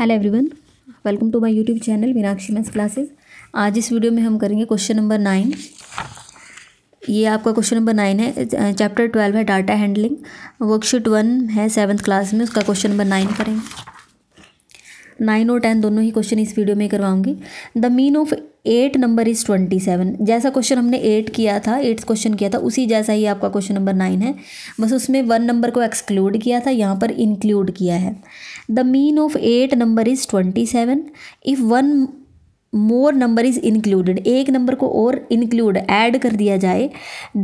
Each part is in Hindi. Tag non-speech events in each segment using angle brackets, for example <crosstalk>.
hello everyone welcome to my YouTube channel Meenakshi maths classes आज इस वीडियो में हम करेंगे क्वेश्चन नंबर नाइन ये आपका क्वेश्चन नंबर नाइन है चैप्टर ट्वेल्व है डाटा हैंडलिंग वर्कशीट वन है सेवन्थ क्लास में उसका क्वेश्चन नंबर नाइन करेंगे नाइन और टेन दोनों ही क्वेश्चन इस वीडियो में करवाऊंगी the mean of eight number is twenty seven जैसा क्वेश्चन हमने एट किया था एट्थ क्वेश्चन किया था उसी जैसा ही आपका क्वेश्चन नंबर नाइन है बस उसमें वन नंबर को एक्सक्लूड किया था यहाँ पर इंक्लूड किया है the mean of eight number is twenty seven if one more number is included एक नंबर को और इंक्लूड ऐड कर दिया जाए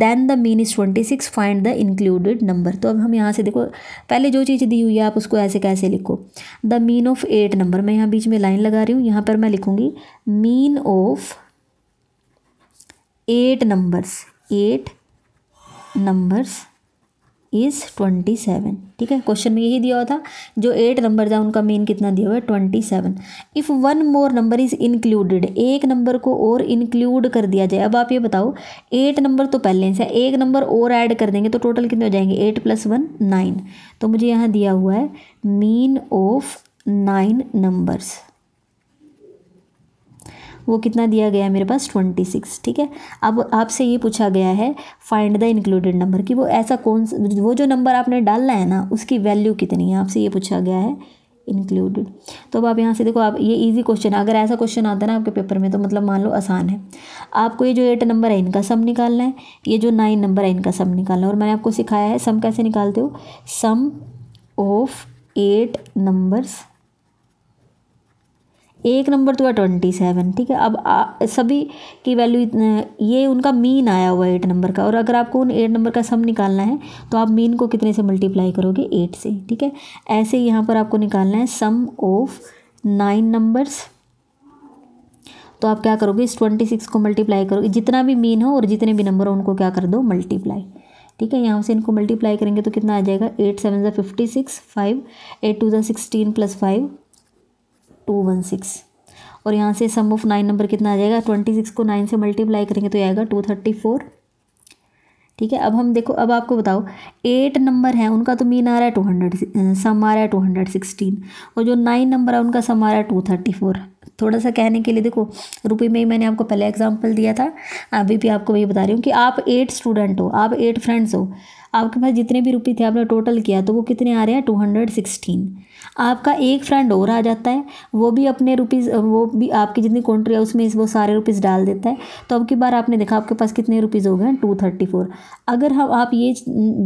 then the mean is twenty six find the included number तो अब हम यहाँ से देखो पहले जो चीज़ दी हुई है आप उसको ऐसे कैसे लिखो the mean of eight number मैं यहाँ बीच में लाइन लगा रही हूँ यहाँ पर मैं लिखूँगी mean of eight numbers eight numbers is twenty seven ठीक है क्वेश्चन में यही दिया हुआ था जो एट नंबर था उनका मेन कितना दिया हुआ है twenty seven if one more number is included एक नंबर को और इंक्लूड कर दिया जाए अब आप ये बताओ एट नंबर तो पहले से एक नंबर और ऐड कर देंगे तो टोटल कितने हो जाएंगे एट प्लस वन नाइन तो मुझे यहाँ दिया हुआ है मीन ऑफ नाइन नंबर्स वो कितना दिया गया है मेरे पास ट्वेंटी सिक्स ठीक है अब आपसे ये पूछा गया है फाइंड द इंक्लूडेड नंबर कि वो ऐसा कौन सा वो जो नंबर आपने डालना है ना उसकी वैल्यू कितनी है आपसे ये पूछा गया है इंक्लूडेड तो अब आप यहाँ से देखो आप ये इजी क्वेश्चन है अगर ऐसा क्वेश्चन आता है ना आपके पेपर में तो मतलब मान लो आसान है आपको ये जो एट नंबर है इनका सम निकालना है ये जो नाइन नंबर है इनका सम निकालना है और मैंने आपको सिखाया है सम कैसे निकालते हो सम ऑफ एट नंबर्स एक नंबर तो है ट्वेंटी सेवन ठीक है अब आ, सभी की वैल्यू ये उनका मीन आया हुआ है एट नंबर का और अगर आपको उन एट नंबर का सम निकालना है तो आप मीन को कितने से मल्टीप्लाई करोगे एट से ठीक है ऐसे यहाँ पर आपको निकालना है सम ऑफ नाइन नंबर्स तो आप क्या करोगे इस ट्वेंटी सिक्स को मल्टीप्लाई करोगे जितना भी मीन हो और जितने भी नंबर हो उनको क्या कर दो मल्टीप्लाई ठीक है यहाँ से इनको मल्टीप्लाई करेंगे तो कितना आ जाएगा एट सेवन ज़ा fifty six five eight two ज़ा sixteen plus five two one six और यहाँ से सम ऑफ नाइन नंबर कितना आ जाएगा ट्वेंटी सिक्स को नाइन से मल्टीप्लाई करेंगे तो ये आएगा टू थर्टी फोर ठीक है अब हम देखो अब आपको बताओ एट नंबर है उनका तो मीन आ रहा है टू हंड्रेड सम आ रहा है टू हंड्रेड सिक्सटीन और जो नाइन नंबर है उनका सम आ रहा है टू थर्टी फोर थोड़ा सा कहने के लिए देखो रुपये में ही मैंने आपको पहले एग्जाम्पल दिया था अभी भी आपको वही बता रही हूँ कि आप एट स्टूडेंट हो आप एट फ्रेंड्स हो आपके पास जितने भी रुपये थे आपने टोटल किया तो वो कितने आ रहे हैं टू हंड्रेड सिक्सटीन आपका एक फ्रेंड और आ जाता है वो भी अपने रुपीज़ वो भी आपकी जितनी कंट्री है उसमें वो सारे रुपीज़ डाल देता है तो अब की बार आपने देखा आपके पास कितने रुपीज़ हो गए हैं टू थर्टी फोर अगर हम आप ये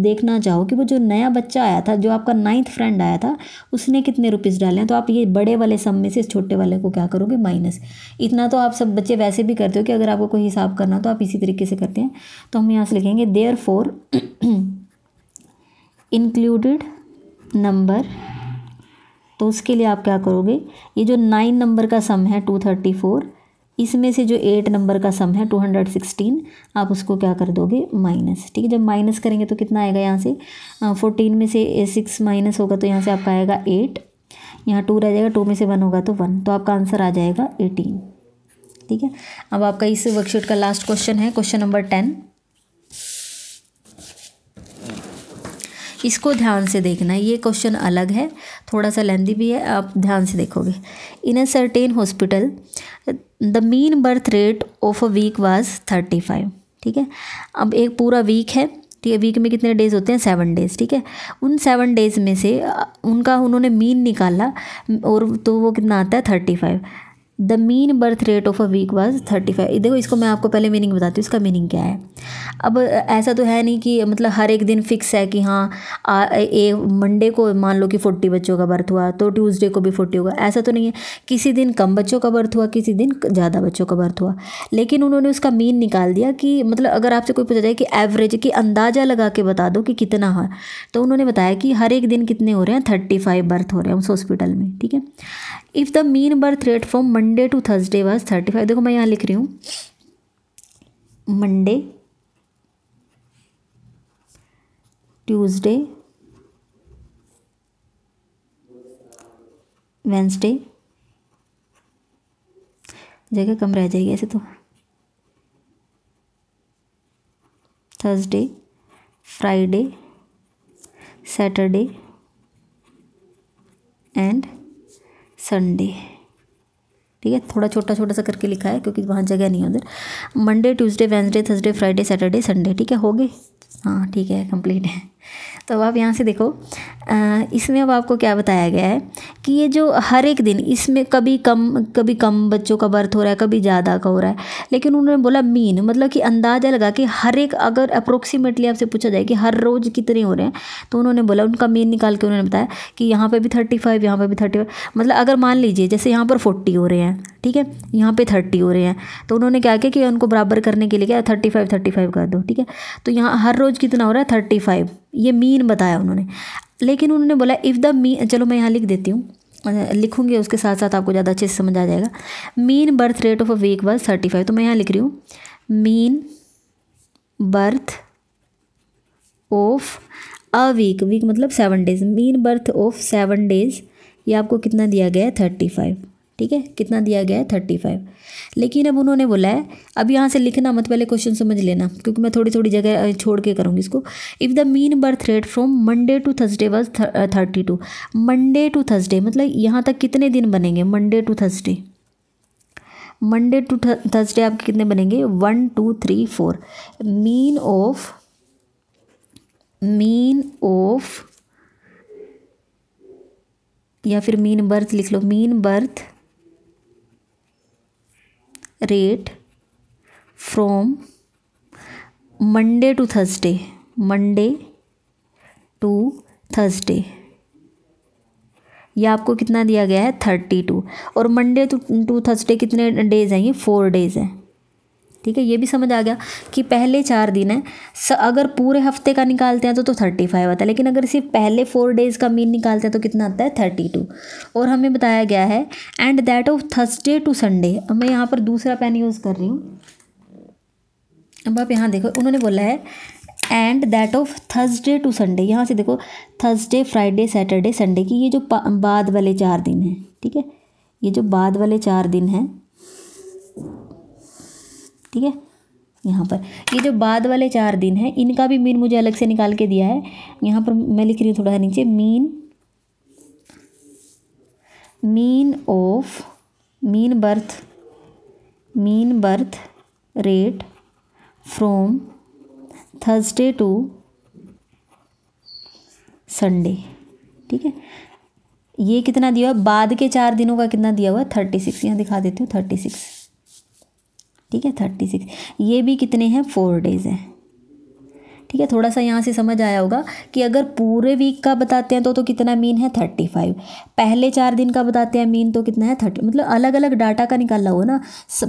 देखना चाहो कि वो जो नया बच्चा आया था जो आपका नाइन्थ फ्रेंड आया था उसने कितने रुपीज़ डाले हैं तो आप ये बड़े वाले सम में से इस छोटे वाले को क्या करोगे माइनस इतना तो आप सब बच्चे वैसे भी करते हो कि अगर आपको कोई हिसाब करना तो आप इसी तरीके से करते हैं तो हम यहाँ से लिखेंगे देयर फोर इंक्लूडेड नंबर तो उसके लिए आप क्या करोगे ये जो नाइन नंबर का सम है टू थर्टी फोर इसमें से जो एट नंबर का सम है टू हंड्रेड सिक्सटीन आप उसको क्या कर दोगे माइनस ठीक है जब माइनस करेंगे तो कितना आएगा यहाँ से फोर्टीन में से सिक्स माइनस होगा तो यहाँ से आपका आएगा एट यहाँ टू रह जाएगा टू में से वन होगा तो वन तो आपका आंसर आ जाएगा एटीन ठीक है अब आपका इस वर्कशीट का लास्ट क्वेश्चन है क्वेश्चन नंबर टेन इसको ध्यान से देखना ये क्वेश्चन अलग है थोड़ा सा लेंदी भी है आप ध्यान से देखोगे in a certain hospital the mean birth rate of a week was thirty five ठीक है अब एक पूरा वीक है ठीक है वीक में कितने डेज होते हैं सेवन डेज ठीक है उन सेवन डेज में से उनका उन्होंने मीन निकाला और तो वो कितना आता है thirty five the mean birth rate of a week was thirty five देखो इसको मैं आपको पहले मीनिंग बताती हूँ इसका मीनिंग क्या है अब ऐसा तो है नहीं कि मतलब हर एक दिन फिक्स है कि हाँ ए मंडे को मान लो कि फोर्टी बच्चों का बर्थ हुआ तो ट्यूसडे को भी फोर्टी होगा ऐसा तो नहीं है किसी दिन कम बच्चों का बर्थ हुआ किसी दिन ज़्यादा बच्चों का बर्थ हुआ लेकिन उन्होंने उसका मीन निकाल दिया कि मतलब अगर आपसे कोई पूछा जाए कि एवरेज की अंदाज़ा लगा के बता दो कि कितना है तो उन्होंने बताया कि हर एक दिन कितने हो रहे हैं थर्टी फाइव बर्थ हो रहे हैं उस हॉस्पिटल में ठीक है if the mean birth rate from Monday to Thursday was thirty five देखो मैं यहाँ लिख रही हूँ मंडे ट्यूसडे वेंसडे जगह कम रह जाएगी ऐसे तो Thursday Friday Saturday and Sunday ठीक है थोड़ा छोटा छोटा सा करके लिखा है क्योंकि वहाँ जगह नहीं है उधर Monday Tuesday Wednesday Thursday Friday Saturday Sunday ठीक है हो गए हाँ ठीक है कंप्लीट है तो आप यहाँ से देखो इसमें अब आपको क्या बताया गया है कि ये जो हर एक दिन इसमें कभी कम कभी कम बच्चों का बर्थ हो रहा है कभी ज़्यादा का हो रहा है लेकिन उन्होंने बोला मीन मतलब कि अंदाज़ा लगा कि हर एक अगर अप्रोक्सीमेटली आपसे पूछा जाए कि हर रोज़ कितने हो रहे हैं तो उन्होंने बोला उनका मीन निकाल के उन्होंने बताया कि यहाँ पर भी थर्टी फाइव यहाँ पर भी थर्टी मतलब अगर मान लीजिए जैसे यहाँ पर फोर्टी हो रहे हैं ठीक है यहाँ पर थर्टी हो रहे हैं तो उन्होंने क्या किया कि उनको बराबर करने के लिए क्या थर्टी फाइव थर्टी फाइव कर दो ठीक है तो यहाँ हर रोज़ कितना हो रहा है थर्टी फाइव ये मीन बताया उन्होंने लेकिन उन्होंने बोला इफ़ द मीन चलो मैं यहाँ लिख देती हूँ लिखूंगी उसके साथ साथ आपको ज़्यादा अच्छे से समझ आ जाएगा mean birth rate of a week was thirty five तो मैं यहाँ लिख रही हूँ mean birth of a week week मतलब seven days mean birth of seven days ये आपको कितना दिया गया है थर्टी फाइव ठीक है कितना दिया गया है थर्टी फाइव लेकिन अब उन्होंने बोला है अब यहाँ से लिखना मत पहले क्वेश्चन समझ लेना क्योंकि मैं थोड़ी थोड़ी जगह छोड़ के करूँगी इसको if the mean birth rate from Monday to Thursday was thirty two Monday to Thursday मतलब यहाँ तक कितने दिन बनेंगे Monday to Thursday Monday to Thursday आपके कितने बनेंगे one two three four mean of mean of या फिर मीन बर्थ लिख लो mean birth rate from Monday to Thursday Monday to Thursday यह आपको कितना दिया गया है थर्टी टू और मंडे टू टू थर्सडे कितने डेज हैं ये फोर डेज हैं ठीक है ये भी समझ आ गया कि पहले चार दिन है स, अगर पूरे हफ्ते का निकालते हैं तो तो थर्टी फाइव आता है लेकिन अगर सिर्फ पहले फोर डेज़ का मीन निकालते हैं तो कितना आता है थर्टी टू और हमें बताया गया है and that of Thursday to Sunday मैं यहाँ पर दूसरा पेन यूज़ कर रही हूँ अब आप यहाँ देखो उन्होंने बोला है and that of Thursday to Sunday यहाँ से देखो थर्सडे फ्राइडे सैटरडे संडे की ये जो बाद वाले चार दिन हैं ठीक है ये जो बाद वाले चार दिन हैं ठीक है यहाँ पर ये जो बाद वाले चार दिन हैं इनका भी मीन मुझे अलग से निकाल के दिया है यहाँ पर मैं लिख रही हूँ थोड़ा सा नीचे mean mean of mean birth mean birth rate from Thursday to Sunday ठीक है ये कितना दिया हुआ बाद के चार दिनों का कितना दिया हुआ थर्टी सिक्स यहाँ दिखा देती हूँ थर्टी सिक्स ठीक है थर्टी सिक्स ये भी कितने हैं फोर डेज़ हैं ठीक है थोड़ा सा यहाँ से समझ आया होगा कि अगर पूरे वीक का बताते हैं तो तो कितना मीन है थर्टी फाइव पहले चार दिन का बताते हैं मीन तो कितना है थर्टी मतलब अलग अलग डाटा का निकालना हो ना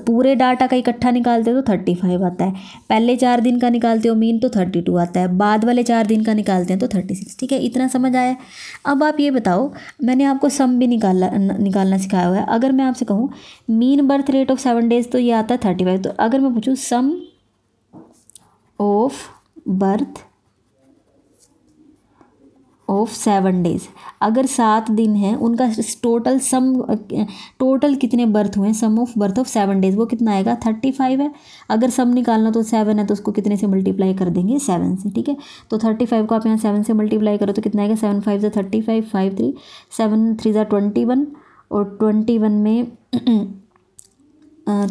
पूरे डाटा का इकट्ठा निकालते हो तो थर्टी फाइव आता है पहले चार दिन का निकालते हो मीन तो थर्टी टू आता है बाद वाले चार दिन का निकालते हैं तो थर्टी सिक्स ठीक है इतना समझ आया अब आप ये बताओ मैंने आपको सम भी निकालना निकालना सिखाया हुआ है अगर मैं आपसे कहूँ mean birth rate of seven days तो ये आता है थर्टी फाइव तो अगर मैं पूछूँ sum of birth of seven days अगर सात दिन हैं उनका टोटल सम टोटल कितने बर्थ हुए sum of birth of seven days वो कितना आएगा थर्टी फाइव है अगर सम निकालना तो सेवन है तो उसको कितने से मल्टीप्लाई कर देंगे सेवन से ठीक है तो थर्टी फाइव को आप यहाँ सेवन से मल्टीप्लाई करो तो कितना आएगा सेवन फाइव ज़ा thirty five five three seven three ज़ा ट्वेंटी वन और ट्वेंटी वन में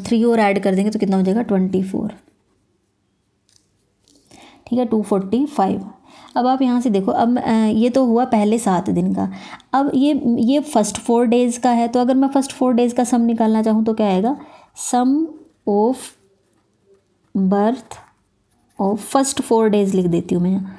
थ्री <clears throat> और ऐड कर देंगे तो कितना हो जाएगा ट्वेंटी फोर ठीक है टू फोर्टी फाइव अब आप यहाँ से देखो अब ये तो हुआ पहले सात दिन का अब ये ये फर्स्ट फोर डेज़ का है तो अगर मैं फर्स्ट फोर डेज़ का सम निकालना चाहूँ तो क्या आएगा sum of birth of first four days लिख देती हूँ मैं यहाँ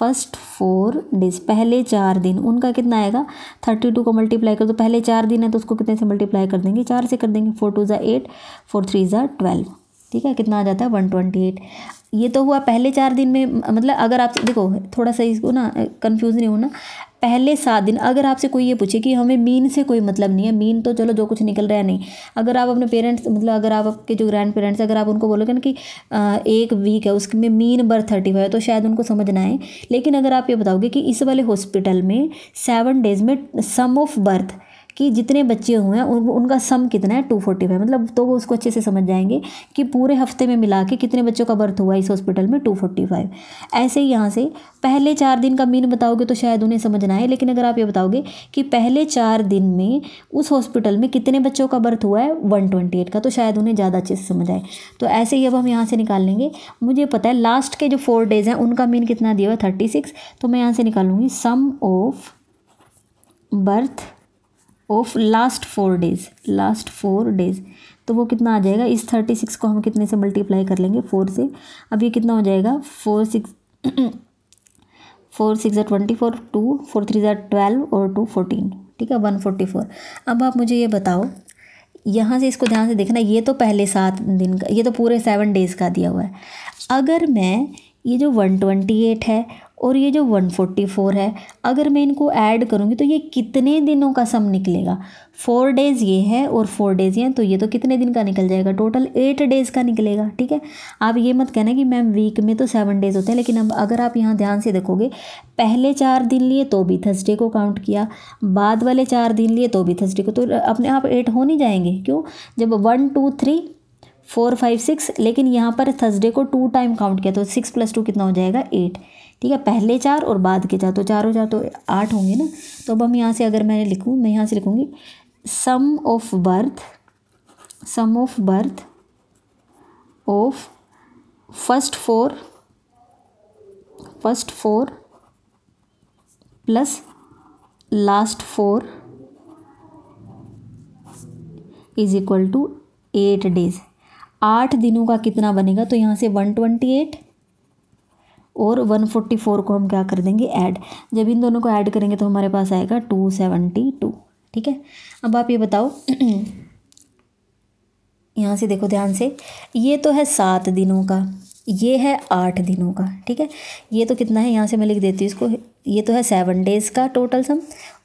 फर्स्ट फोर डेज पहले चार दिन उनका कितना आएगा थर्टी टू को मल्टीप्लाई कर दो तो पहले चार दिन है तो उसको कितने से मल्टीप्लाई कर देंगे चार से कर देंगे फोर टू ज़ा एट फोर थ्री ज़ा ट्वेल्व ठीक है कितना आ जाता है वन ट्वेंटी एट ये तो हुआ पहले चार दिन में मतलब अगर आप देखो थोड़ा सा इसको ना कंफ्यूज नहीं होना पहले सात दिन अगर आपसे कोई ये पूछे कि हमें मीन से कोई मतलब नहीं है मीन तो चलो जो कुछ निकल रहा है नहीं अगर आप अपने पेरेंट्स मतलब अगर आप आपके जो ग्रैंड पेरेंट्स अगर आप उनको बोलोगे ना कि आ, एक वीक है उसमें मीन बर्थ थर्टी फाइव है तो शायद उनको समझ ना आए लेकिन अगर आप ये बताओगे कि इस वाले हॉस्पिटल में सेवन डेज में सम ऑफ बर्थ कि जितने बच्चे हुए हैं उन, उनका सम कितना है टू फोर्टी फाइव मतलब तो वो उसको अच्छे से समझ जाएंगे कि पूरे हफ्ते में मिला के कितने बच्चों का बर्थ हुआ इस हॉस्पिटल में टू फोर्टी फाइव ऐसे ही यहाँ से पहले चार दिन का मीन बताओगे तो शायद उन्हें समझना है लेकिन अगर आप ये बताओगे कि पहले चार दिन में उस हॉस्पिटल में कितने बच्चों का बर्थ हुआ है वन ट्वेंटी एट का तो शायद उन्हें ज़्यादा अच्छे से समझ आए तो ऐसे ही अब हम यहाँ से निकाल लेंगे मुझे पता है लास्ट के जो फोर डेज़ हैं उनका मीन कितना दिया हुआ है थर्टी सिक्स तो मैं यहाँ से निकालूंगी sum of birth of last four days last four days तो वो कितना आ जाएगा इस थर्टी सिक्स को हम कितने से मल्टीप्लाई कर लेंगे फोर से अब ये कितना हो जाएगा four six four six twenty four two four three ज़ार ट्वेल्व और टू फोर्टीन ठीक है वन फोर्टी फोर अब आप मुझे ये बताओ यहाँ से इसको ध्यान से देखना ये तो पहले सात दिन का ये तो पूरे सेवन डेज़ का दिया हुआ है अगर मैं ये जो वन ट्वेंटी एट है और ये जो 144 है अगर मैं इनको ऐड करूँगी तो ये कितने दिनों का सम निकलेगा फोर डेज़ ये है और फोर डेज़ ये हैं तो ये तो कितने दिन का निकल जाएगा टोटल एट डेज़ का निकलेगा ठीक है आप ये मत कहना कि मैम वीक में तो सेवन डेज़ होते हैं लेकिन अब अगर आप यहाँ ध्यान से देखोगे पहले चार दिन लिए तो भी थर्सडे को काउंट किया बाद वाले चार दिन लिए तो भी थर्सडे को तो अपने आप एट हो नहीं जाएंगे क्यों जब one two three four five six लेकिन यहाँ पर थर्सडे को टू टाइम काउंट किया तो सिक्स प्लस टू कितना हो जाएगा एट ठीक है पहले चार और बाद के चार तो चारों चार तो आठ होंगे ना तो अब हम यहाँ से अगर मैंने लिखूँ मैं यहाँ से लिखूँगी sum of birth sum of birth of first four first four plus last four is equal to eight days आठ दिनों का कितना बनेगा तो यहाँ से वन ट्वेंटी एट और 144 को हम क्या कर देंगे ऐड जब इन दोनों को ऐड करेंगे तो हमारे पास आएगा 272 ठीक है अब आप ये बताओ <clears throat> यहाँ से देखो ध्यान से ये तो है सात दिनों का ये है आठ दिनों का ठीक है ये तो कितना है यहाँ से मैं लिख देती हूँ इसको ये तो है सेवन डेज़ का टोटल सम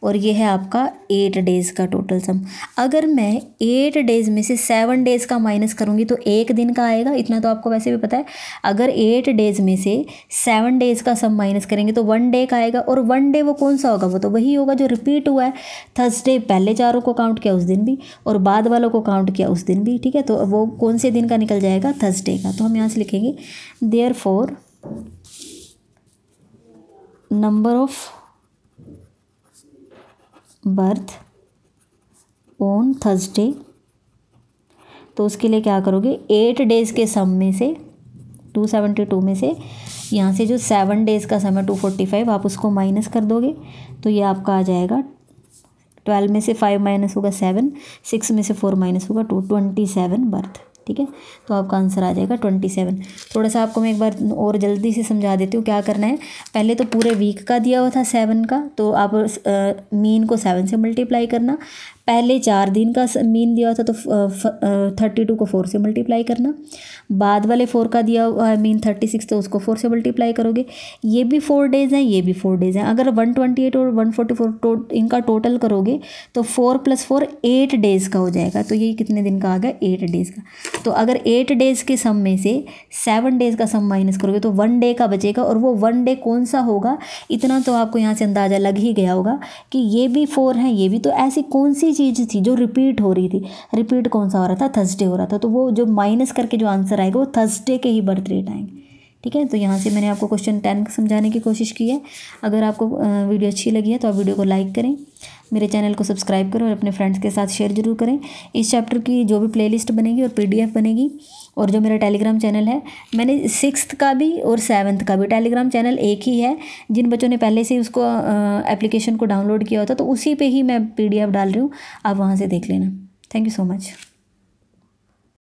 और ये है आपका एट डेज़ का टोटल सम अगर मैं एट डेज़ में से सेवन डेज़ का माइनस करूँगी तो एक दिन का आएगा इतना तो आपको वैसे भी पता है अगर एट डेज़ में से सेवन डेज़ का सम माइनस करेंगे तो वन डे का आएगा और वन डे वो कौन सा होगा वो तो वही होगा जो रिपीट हुआ है थर्सडे पहले चारों को काउंट किया उस दिन भी और बाद वालों को काउंट किया उस दिन भी ठीक है तो वो कौन से दिन का निकल जाएगा थर्सडे का तो हम यहाँ से लिखेंगे there four number of birth on thursday तो उसके लिए क्या करोगे एट डेज़ के सम में से टू सेवेंटी टू में से यहाँ से जो सेवन डेज़ का सम है टू फोर्टी फाइव आप उसको माइनस कर दोगे तो ये आपका आ जाएगा ट्वेल्व में से फाइव माइनस होगा सेवन सिक्स में से फोर माइनस होगा टू तो ट्वेंटी सेवन बर्थ ठीक है तो आपका आंसर आ जाएगा ट्वेंटी सेवन थोड़ा सा आपको मैं एक बार और जल्दी से समझा देती हूँ क्या करना है पहले तो पूरे वीक का दिया हुआ था सेवन का तो आप मीन को सेवन से मल्टीप्लाई करना पहले चार दिन का मीन दिया था तो थर्टी टू को फोर से मल्टीप्लाई करना बाद वाले फोर का दिया हुआ है मीन थर्टी सिक्स तो उसको फोर से मल्टीप्लाई करोगे ये भी फोर डेज़ हैं ये भी फोर डेज़ हैं अगर वन ट्वेंटी एट और वन फोर्टी फोर टो इनका टोटल करोगे तो four plus four eight days का हो जाएगा तो ये कितने दिन का आ गया एट डेज़ का तो अगर एट डेज़ के सम में से सेवन डेज़ का सम माइनस करोगे तो वन डे का बचेगा और वो वन डे कौन सा होगा इतना तो आपको यहाँ से अंदाज़ा लग ही गया होगा कि ये भी फोर हैं ये भी तो ऐसी कौन सी चीज़ थी जो रिपीट हो रही थी रिपीट कौन सा हो रहा था थर्सडे हो रहा था तो वो जो माइनस करके जो आंसर आएगा वो थर्सडे के ही बर्थ डेट आएंगे ठीक है तो यहाँ से मैंने आपको क्वेश्चन टेन समझाने की कोशिश की है अगर आपको वीडियो अच्छी लगी है तो आप वीडियो को लाइक करें मेरे चैनल को सब्सक्राइब करें और अपने फ्रेंड्स के साथ शेयर जरूर करें इस चैप्टर की जो भी प्लेलिस्ट बनेगी और पीडीएफ बनेगी और जो मेरा टेलीग्राम चैनल है मैंने सिक्स का भी और सेवन्थ का भी टेलीग्राम चैनल एक ही है जिन बच्चों ने पहले से उसको एप्लीकेशन को डाउनलोड किया होता तो उसी पर ही मैं पी डाल रही हूँ आप वहाँ से देख लेना थैंक यू सो मच